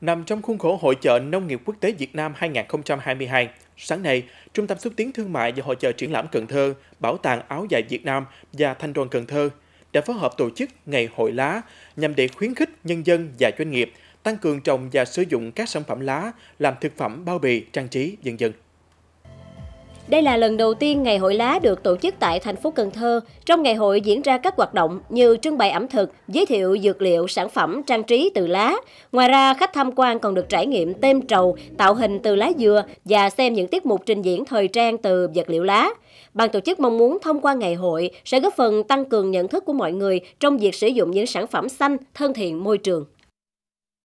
Nằm trong khuôn khổ Hội chợ Nông nghiệp Quốc tế Việt Nam 2022, sáng nay, Trung tâm Xúc tiến Thương mại và Hội chợ Triển lãm Cần Thơ, Bảo tàng Áo dài Việt Nam và Thanh đoàn Cần Thơ đã phối hợp tổ chức Ngày hội lá nhằm để khuyến khích nhân dân và doanh nghiệp tăng cường trồng và sử dụng các sản phẩm lá làm thực phẩm bao bì, trang trí, dần dần. Đây là lần đầu tiên Ngày hội lá được tổ chức tại thành phố Cần Thơ. Trong ngày hội diễn ra các hoạt động như trưng bày ẩm thực, giới thiệu dược liệu, sản phẩm trang trí từ lá. Ngoài ra, khách tham quan còn được trải nghiệm tem trầu, tạo hình từ lá dừa và xem những tiết mục trình diễn thời trang từ vật liệu lá. Ban tổ chức mong muốn thông qua ngày hội sẽ góp phần tăng cường nhận thức của mọi người trong việc sử dụng những sản phẩm xanh, thân thiện môi trường.